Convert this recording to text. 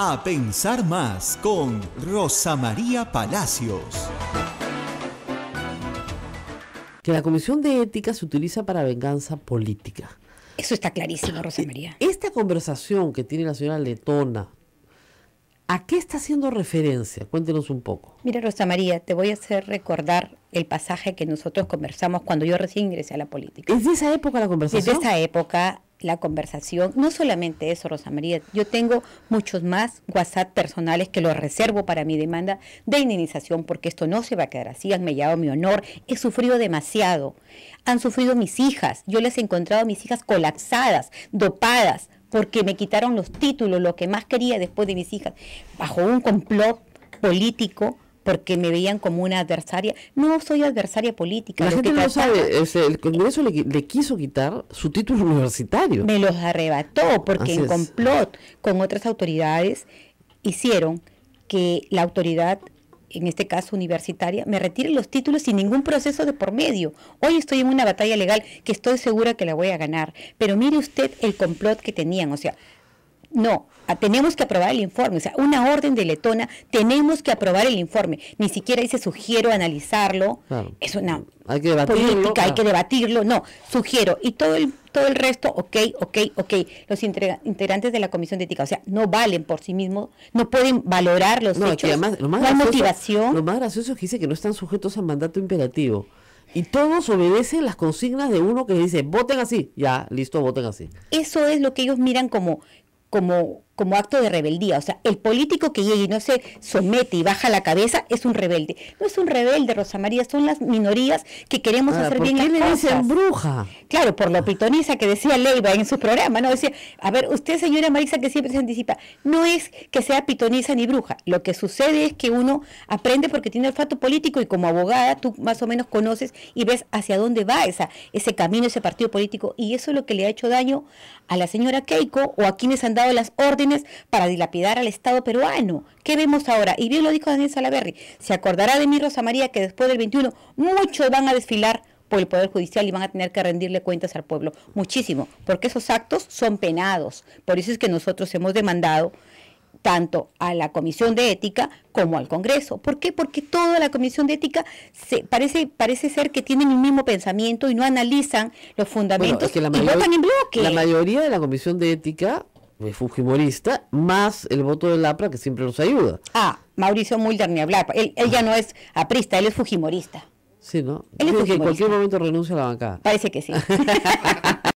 A pensar más con Rosa María Palacios. Que la Comisión de Ética se utiliza para venganza política. Eso está clarísimo, Rosa eh, María. Esta conversación que tiene la señora Letona ¿A qué está haciendo referencia? Cuéntenos un poco. Mira, Rosa María, te voy a hacer recordar el pasaje que nosotros conversamos cuando yo recién ingresé a la política. ¿Es de esa época la conversación? Es de esa época la conversación. No solamente eso, Rosa María, yo tengo muchos más WhatsApp personales que los reservo para mi demanda de indemnización porque esto no se va a quedar así. Han mellado mi honor, he sufrido demasiado. Han sufrido mis hijas, yo les he encontrado a mis hijas colapsadas, dopadas, porque me quitaron los títulos, lo que más quería después de mis hijas, bajo un complot político porque me veían como una adversaria. No soy adversaria política. La gente no sabe, el Congreso le, quiso quitar su título universitario. Me los arrebató porque en complot con otras autoridades hicieron que la autoridad en este caso universitaria, me retiren los títulos sin ningún proceso de por medio. Hoy estoy en una batalla legal que estoy segura que la voy a ganar, pero mire usted el complot que tenían, o sea, no, ah, tenemos que aprobar el informe. O sea, una orden de Letona, tenemos que aprobar el informe. Ni siquiera dice sugiero analizarlo. Es una hay que política, hay que debatirlo. No, sugiero. Y todo el, todo el resto, ok, ok, ok. Los integrantes de la Comisión de Ética, o sea, no valen por sí mismos, no pueden valorar los no, hechos. lo más no gracioso, motivación. Lo más gracioso es que dice que no están sujetos al mandato imperativo. Y todos obedecen las consignas de uno que dice, voten así. Ya, listo, voten así. Eso es lo que ellos miran como, como como acto de rebeldía. O sea, el político que llegue y no se somete y baja la cabeza es un rebelde. No es un rebelde, Rosa María, son las minorías que queremos ah, hacer ¿por bien qué las le Dicen bruja? Claro, por lo pitoniza que decía Leiva en su programa, ¿no? Decía, a ver, usted, señora Marisa, que siempre se anticipa, no es que sea pitoniza ni bruja. Lo que sucede es que uno aprende porque tiene olfato político y como abogada tú más o menos conoces y ves hacia dónde va esa, ese camino, ese partido político. Y eso es lo que le ha hecho daño a la señora Keiko o a quienes han dado las órdenes para dilapidar al Estado peruano. ¿Qué vemos ahora? Y bien lo dijo Daniel Salaverri, se acordará de mí Rosa María que después del 21 muchos van a desfilar por el Poder Judicial y van a tener que rendirle cuentas al pueblo. Muchísimo, porque esos actos son penados. Por eso es que nosotros hemos demandado tanto a la Comisión de Ética como al Congreso. ¿Por qué? Porque toda la Comisión de Ética se, parece, parece ser que tienen el mismo pensamiento y no analizan los fundamentos que y votan en bloque. La mayoría de la Comisión de Ética fujimorista, más el voto del APRA que siempre nos ayuda. Ah, Mauricio Mulder ni hablar. Él, ya no es aprista, él es fujimorista. Sí, ¿no? Él es que en cualquier momento renuncia a la bancada. Parece que sí.